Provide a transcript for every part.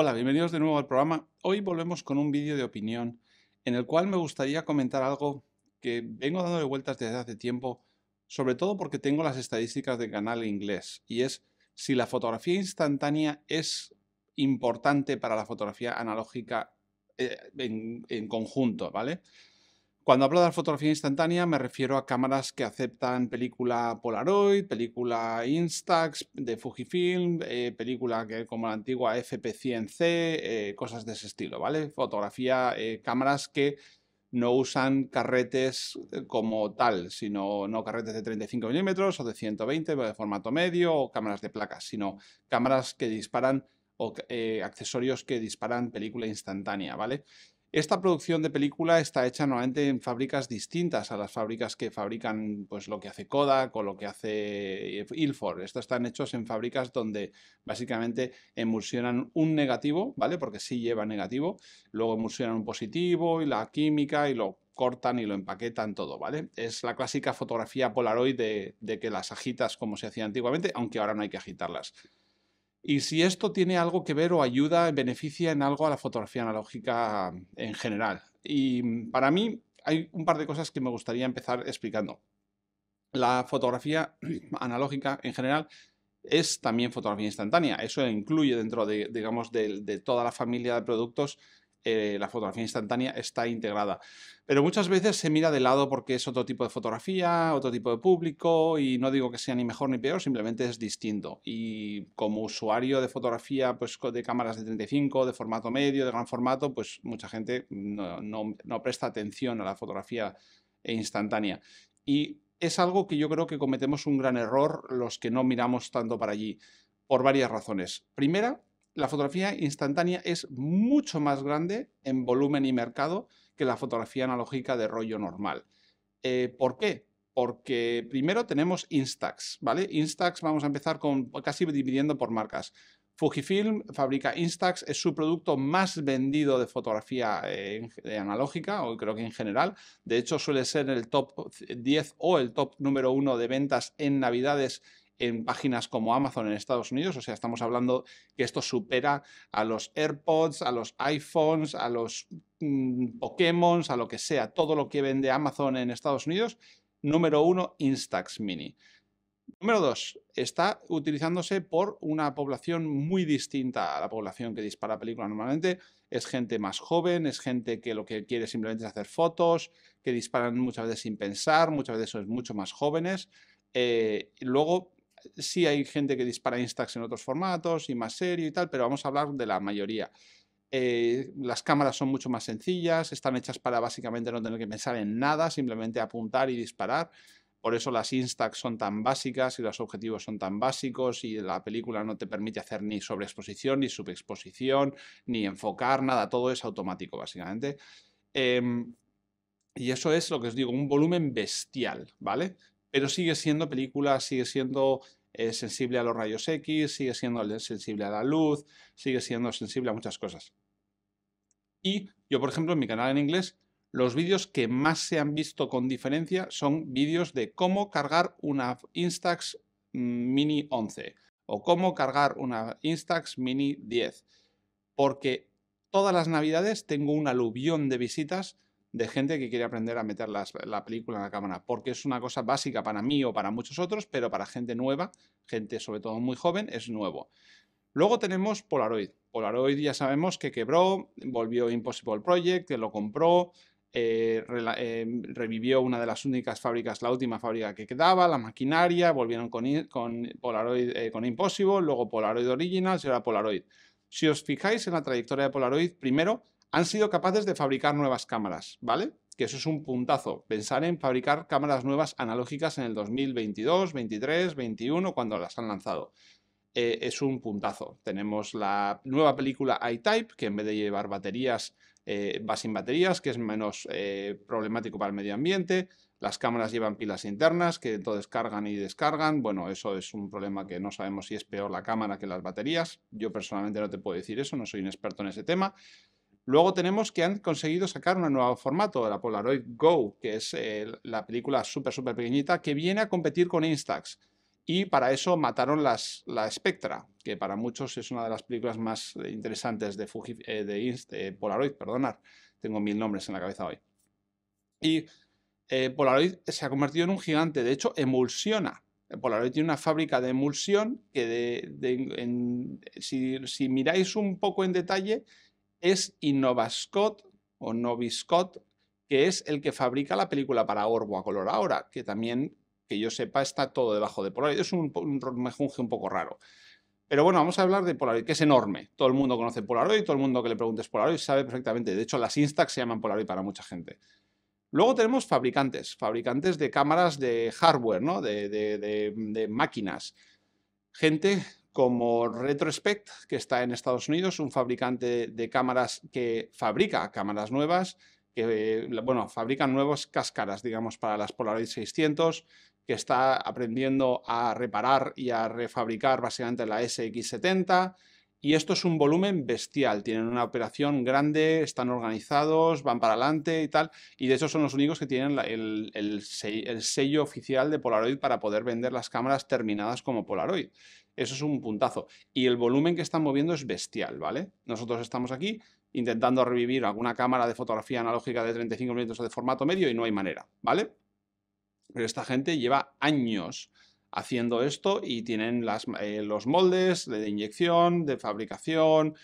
Hola, bienvenidos de nuevo al programa. Hoy volvemos con un vídeo de opinión en el cual me gustaría comentar algo que vengo dándole vueltas desde hace tiempo, sobre todo porque tengo las estadísticas del canal inglés, y es si la fotografía instantánea es importante para la fotografía analógica eh, en conjunto, ¿vale? Cuando hablo de fotografía instantánea me refiero a cámaras que aceptan película Polaroid, película Instax de Fujifilm, eh, película que, como la antigua FP100C, eh, cosas de ese estilo, ¿vale? Fotografía, eh, cámaras que no usan carretes como tal, sino no carretes de 35 milímetros o de 120 de formato medio o cámaras de placas, sino cámaras que disparan o accesorios que disparan película instantánea, ¿vale? Esta producción de película está hecha normalmente en fábricas distintas a las fábricas que fabrican pues, lo que hace Kodak o lo que hace eh, Ilford. Estas están hechos en fábricas donde básicamente emulsionan un negativo, ¿vale? Porque sí lleva negativo, luego emulsionan un positivo y la química y lo cortan y lo empaquetan todo, ¿vale? Es la clásica fotografía Polaroid de, de que las agitas como se hacía antiguamente, aunque ahora no hay que agitarlas y si esto tiene algo que ver o ayuda, beneficia en algo a la fotografía analógica en general. Y mm, para mí hay un par de cosas que me gustaría empezar explicando. La fotografía analógica en general es también fotografía instantánea. Eso incluye dentro de, digamos, de toda la familia de productos eh, la fotografía instantánea está integrada. Pero muchas veces se mira de lado porque es otro tipo de fotografía, otro tipo de público, y no digo que sea ni mejor ni peor, simplemente es distinto. Y como usuario de fotografía pues, de cámaras de 35, de formato medio, de gran formato, pues mucha gente no presta atención a la fotografía e instantánea. Y es algo que yo creo que cometemos un gran error los que no miramos tanto para allí, por varias razones. Primera, la fotografía instantánea es mucho más grande en volumen y mercado que la fotografía analógica de rollo normal. Eh, ¿Por qué? Porque primero tenemos Instax, ¿vale? Instax vamos a empezar con casi dividiendo por marcas. Fujifilm fabrica Instax, es su producto más vendido de fotografía eh, analógica, o creo que en general. De hecho, suele ser el top 10 o el top número 1 de ventas en Navidades en páginas como Amazon en Estados Unidos, o sea, estamos hablando que esto supera a los AirPods, a los iPhones, a los mm, Pokémon, a lo que sea, todo lo que vende Amazon en Estados Unidos. Número uno, Instax Mini. Número dos, está utilizándose por una población muy distinta a la población que dispara películas normalmente. Es gente más joven, es gente que lo que quiere simplemente es hacer fotos, que disparan muchas veces sin pensar, muchas veces son mucho más jóvenes. Eh, luego, sí hay gente que dispara Instax en otros formatos y más serio y tal, pero vamos a hablar de la mayoría. Eh, las cámaras son mucho más sencillas, están hechas para básicamente no tener que pensar en nada, simplemente apuntar y disparar. Por eso las Instax son tan básicas y los objetivos son tan básicos y la película no te permite hacer ni sobreexposición, ni subexposición, ni enfocar, nada, todo es automático básicamente. Em, y eso es lo que os digo, un volumen bestial, ¿vale? Pero sigue siendo película, sigue siendo es sensible a los rayos X, sigue siendo sensible a la luz, sigue siendo sensible a muchas cosas. Y yo, por ejemplo, en mi canal en inglés, los vídeos que más se han visto con diferencia son vídeos de cómo cargar una Instax mm, Mini 11 o cómo cargar una Instax Mini 10. Porque todas las navidades tengo un aluvión de visitas de gente que quiere aprender a meter la película en la cámara, porque es una cosa básica para mí o para muchos otros, pero para gente nueva, gente sobre todo muy joven, es nuevo. Luego tenemos Polaroid. Polaroid ya sabemos que quebró, volvió Impossible Project, que lo compró, eh, eh, revivió una de las únicas fábricas, la última fábrica que quedaba, la maquinaria, volvieron con, con Polaroid, eh, con Impossible, luego Polaroid Originals y ahora Polaroid. Si os fijáis en la trayectoria de Polaroid, primero han sido capaces de fabricar nuevas cámaras, ¿vale? Que eso es un puntazo. Pensar en fabricar cámaras nuevas analógicas en el 2022, 23, 21, cuando las han lanzado. Eh, es un puntazo. Tenemos la nueva película iType, que en vez de llevar baterías, eh, va sin baterías, que es menos eh, problemático para el medio ambiente. Las cámaras llevan pilas internas que entonces cargan y descargan. Bueno, eso es un problema que no sabemos si es peor la cámara que las baterías. Yo personalmente no te puedo decir eso, no soy un experto en ese tema. Luego tenemos que han conseguido sacar un nuevo formato, de la Polaroid Go, que es eh, la película súper, súper pequeñita, que viene a competir con Instax. Y para eso mataron las, la Spectra, que para muchos es una de las películas más eh, interesantes de, eh, de Polaroid. Perdonar, tengo mil nombres en la cabeza hoy. Y Polaroid se ha convertido en un gigante, de hecho emulsiona. Polaroid tiene una fábrica de emulsión que si miráis un poco en detalle, es Innovascot o Noviscot, que es el que fabrica la película para Orbo a color ahora, que también, que yo sepa, está todo debajo de Polaroid. Es un, mejunje un poco raro. Pero bueno, vamos a hablar de Polaroid, que es enorme. Todo el mundo conoce Polaroid, todo el mundo que le preguntes Polaroid sabe perfectamente. De hecho, las Instax se llaman Polaroid para mucha gente. Luego tenemos fabricantes, fabricantes de cámaras de hardware, ¿no? de máquinas. Gente como Retrospect, que está en Estados Unidos, un fabricante de cámaras que fabrica cámaras nuevas, que, bueno, fabrican nuevas cáscaras, digamos, para las Polaroid 600, que está aprendiendo a reparar y a refabricar básicamente la SX70, y esto es un volumen bestial, tienen una operación grande, están organizados, van para adelante y tal, y de hecho son los únicos que tienen el, sello oficial de Polaroid para poder vender las cámaras terminadas como Polaroid. Eso es un puntazo. Y el volumen que están moviendo es bestial, ¿vale? Nosotros estamos aquí intentando revivir alguna cámara de fotografía analógica de 35 o de formato medio y no hay manera, ¿vale? Pero esta gente lleva años haciendo esto y tienen eh, los moldes de inyección, de fabricación,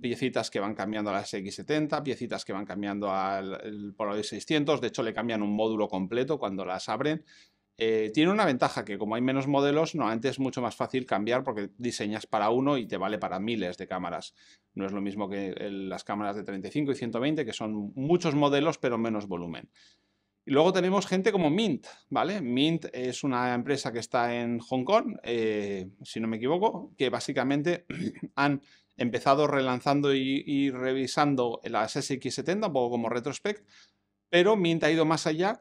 piecitas que van cambiando a las X70, piecitas que van cambiando al Polaroid 600, de hecho le cambian un módulo completo cuando las abren. Eh, tiene una ventaja que como hay menos modelos, normalmente es mucho más fácil cambiar porque diseñas para uno y te vale para miles de cámaras. No es lo mismo que las cámaras de 35 y 120, que son muchos modelos pero menos volumen. Y luego tenemos gente como Mint, ¿vale? Mint es una empresa que está en Hong Kong, eh, si no me equivoco, que básicamente han empezado relanzando y, revisando las sx 70 un poco como Retrospect, pero Mint ha ido más allá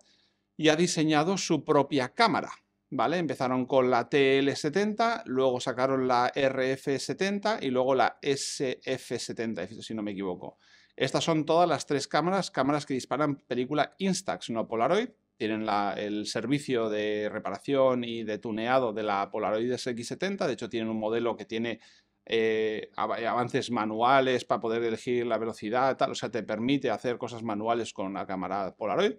y ha diseñado su propia cámara, ¿vale? Empezaron con la TL70, luego sacaron la RF70 y luego la SF70, si no me equivoco. Estas son todas las tres cámaras, cámaras que disparan película Instax, no Polaroid. Tienen el servicio de reparación y de tuneado de la Polaroid SX70. De hecho, tienen un modelo que tiene eh, avances manuales para poder elegir la velocidad, O sea, te permite hacer cosas manuales con la cámara Polaroid.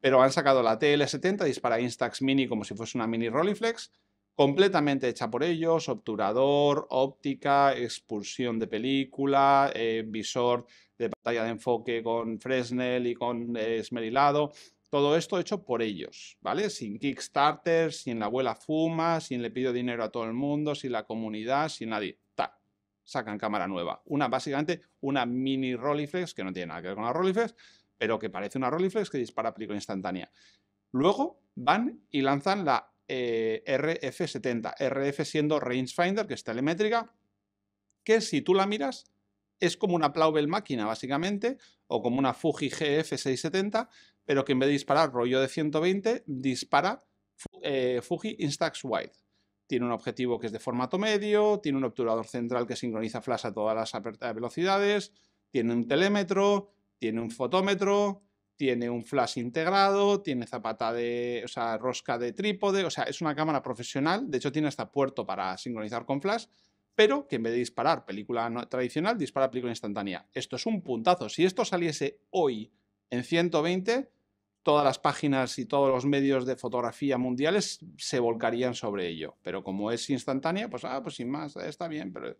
Pero han sacado la TL70, dispara Instax Mini como si fuese una mini Rolleiflex, completamente hecha por ellos, obturador, óptica, expulsión de película, eh, visor de pantalla de enfoque con Fresnel y con eh, esmerilado. Todo esto hecho por ellos, ¿vale? Sin Kickstarter, sin la abuela fuma, sin le pido dinero a todo el mundo, sin la comunidad, sin nadie. ta Sacan cámara nueva. Una, básicamente, una mini Roliflex, que no tiene nada que ver con la Roliflex, pero que parece una Roliflex que dispara película instantánea. Luego van y lanzan la RF70, eh, RF siendo rangefinder, que es telemétrica, que si tú la miras es como una Plaubel máquina, básicamente, o como una Fuji GF670, pero que en vez de disparar rollo de 120, dispara eh, Fuji Instax Wide. Tiene un objetivo que es de formato medio, tiene un obturador central que sincroniza flash a todas las velocidades, tiene un telémetro, tiene un fotómetro, tiene un flash integrado, tiene zapata de, o sea, rosca de trípode, o sea, es una cámara profesional, de hecho tiene hasta puerto para sincronizar con flash pero que en vez de disparar película tradicional, dispara película instantánea. Esto es un puntazo. Si esto saliese hoy en 120, todas las páginas y todos los medios de fotografía mundiales se volcarían sobre ello. Pero como es instantánea, pues, ah, pues sin más, está bien, pero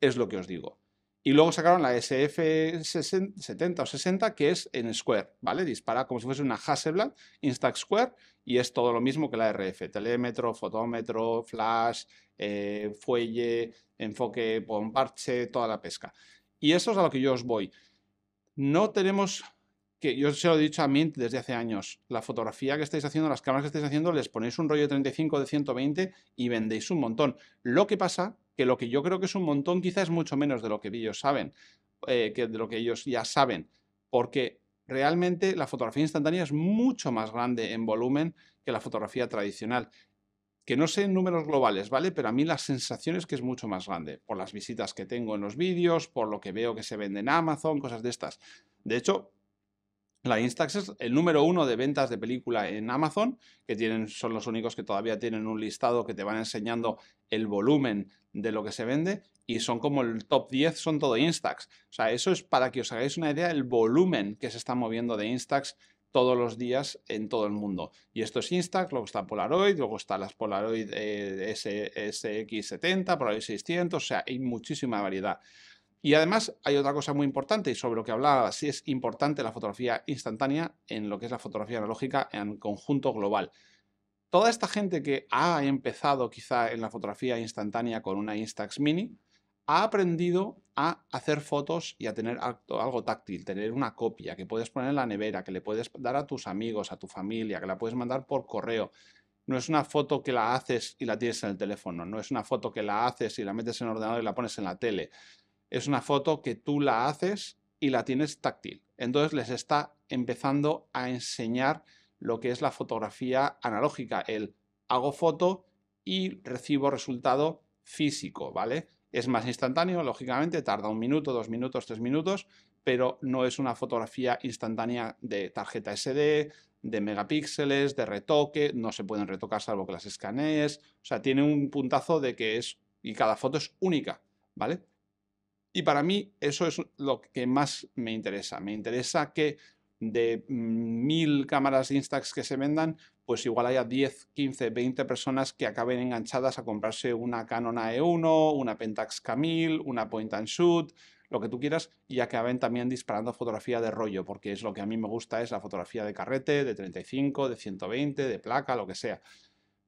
es lo que os digo. Y luego sacaron la SF70 o 60, que es en Square, ¿vale? Dispara como si fuese una Hasselblad, Instax Square, y es todo lo mismo que la RF. Telémetro, fotómetro, flash, eh, fuelle, enfoque con toda la pesca. Y eso es a lo que yo os voy. No tenemos que yo se lo he dicho a Mint desde hace años, la fotografía que estáis haciendo, las cámaras que estáis haciendo, les ponéis un rollo de 35 de 120 y vendéis un montón. Lo que pasa que lo que yo creo que es un montón quizás es mucho menos de lo que ellos saben, eh, que de lo que ellos ya saben, porque realmente la fotografía instantánea es mucho más grande en volumen que la fotografía tradicional. Que no sé en números globales, ¿vale? Pero a mí la sensación es que es mucho más grande, por las visitas que tengo en los vídeos, por lo que veo que se vende en Amazon, cosas de estas. De hecho, la Instax es el número uno de ventas de película en Amazon, que tienen, son los únicos que todavía tienen un listado que te van enseñando el volumen de lo que se vende y son como el top 10, son todo Instax. O sea, eso es para que os hagáis una idea del volumen que se está moviendo de Instax todos los días en todo el mundo. Y esto es Instax, luego está Polaroid, luego está las Polaroid eh, SX70, Polaroid 600, o sea, hay muchísima variedad. Y además hay otra cosa muy importante y sobre lo que hablaba, si es importante la fotografía instantánea en lo que es la fotografía analógica en conjunto global. Toda esta gente que ha empezado quizá en la fotografía instantánea con una Instax Mini, ha aprendido a hacer fotos y a tener algo táctil, tener una copia que puedes poner en la nevera, que le puedes dar a tus amigos, a tu familia, que la puedes mandar por correo, no es una foto que la haces y la tienes en el teléfono, no es una foto que la haces y la metes en ordenador y la pones en la tele, es una foto que tú la haces y la tienes táctil. Entonces les está empezando a enseñar lo que es la fotografía analógica, el hago foto y recibo resultado físico, ¿vale? Es más instantáneo, lógicamente, tarda un minuto, dos minutos, tres minutos, pero no es una fotografía instantánea de tarjeta SD, de megapíxeles, de retoque, no se pueden retocar salvo que las escanees, o sea, tiene un puntazo de que es, y cada foto es única, ¿vale? Y para mí eso es lo que más me interesa. Me interesa que de mm, mil cámaras Instax que se vendan, pues igual haya 10, 15, 20 personas que acaben enganchadas a comprarse una Canon e 1 una Pentax camille una Point and Shoot, lo que tú quieras, y acaben también disparando fotografía de rollo, porque es lo que a mí me gusta, es la fotografía de carrete, de 35, de 120, de placa, lo que sea.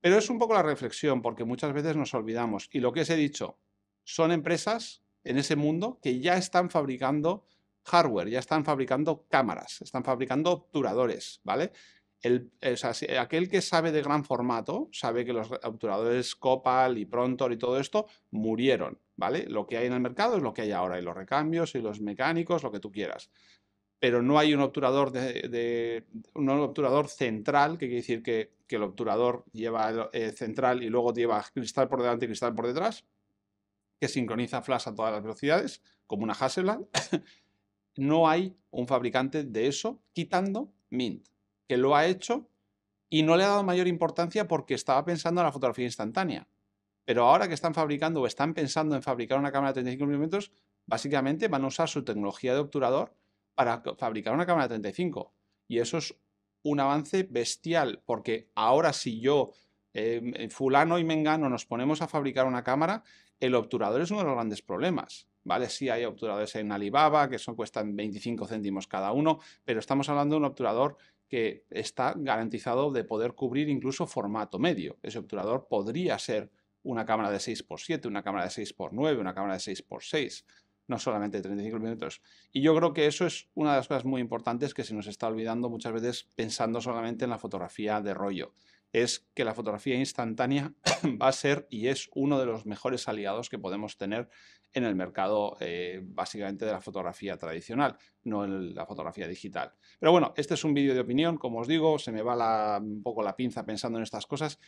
Pero es un poco la reflexión, porque muchas veces nos olvidamos. Y lo que os he dicho, son empresas en ese mundo que ya están fabricando hardware, ya están fabricando cámaras, están fabricando obturadores, ¿vale? El, aquel que sabe de gran formato sabe que los obturadores Copal y Prontor y todo esto murieron, ¿vale? Lo que hay en el mercado es lo que hay ahora, y los recambios, y los mecánicos, lo que tú quieras. Pero no hay un obturador, de, un obturador central, que quiere decir que, el obturador lleva eh, central y luego lleva cristal por delante y cristal por detrás, que sincroniza Flash a todas las velocidades, como una Hasselblad, no hay un fabricante de eso, quitando Mint, que lo ha hecho y no le ha dado mayor importancia porque estaba pensando en la fotografía instantánea. Pero ahora que están fabricando o están pensando en fabricar una cámara de 35 mm, básicamente van a usar su tecnología de obturador para fabricar una cámara de 35. Y eso es un avance bestial, porque ahora si yo, eh, fulano y mengano, nos ponemos a fabricar una cámara, el obturador es uno de los grandes problemas. ¿Vale? Sí hay obturadores en Alibaba que son, cuestan 25 céntimos cada uno, pero estamos hablando de un obturador que está garantizado de poder cubrir incluso formato medio. Ese obturador podría ser una cámara de 6x7, una cámara de 6x9, una cámara de 6x6, no solamente 35 milímetros. Y yo creo que eso es una de las cosas muy importantes que se nos está olvidando muchas veces pensando solamente en la fotografía de rollo es que la fotografía instantánea va a ser y es uno de los mejores aliados que podemos tener en el mercado eh, básicamente de la fotografía tradicional, no en la fotografía digital. Pero bueno, este es un vídeo de opinión, como os digo, se me va un poco la pinza pensando en estas cosas,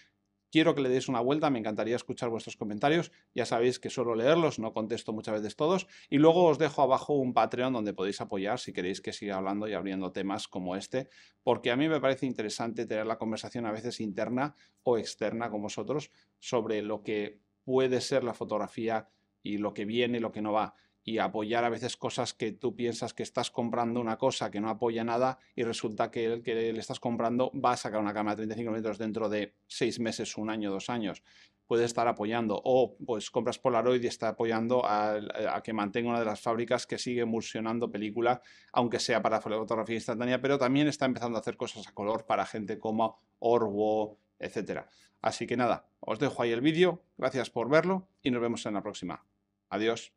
Quiero que le deis una vuelta, me encantaría escuchar vuestros comentarios. Ya sabéis que suelo leerlos, no contesto muchas veces todos. Y luego os dejo abajo un Patreon donde podéis apoyar si queréis que siga hablando y abriendo temas como este, porque a mí me parece interesante tener la conversación a veces interna o externa con vosotros sobre lo que puede ser la fotografía y lo que viene y lo que no va y apoyar a veces cosas que tú piensas que estás comprando una cosa que no apoya nada y resulta que el que le estás comprando va a sacar una cámara de 35 metros dentro de seis meses, un año, dos años. Puede estar apoyando o pues compras Polaroid y está apoyando a, que mantenga una de las fábricas que sigue emulsionando película, aunque sea para fotografía instantánea, pero también está empezando a hacer cosas a color para gente como Orwo, etc. Así que nada, os dejo ahí el vídeo, gracias por verlo y nos vemos en la próxima. Adiós.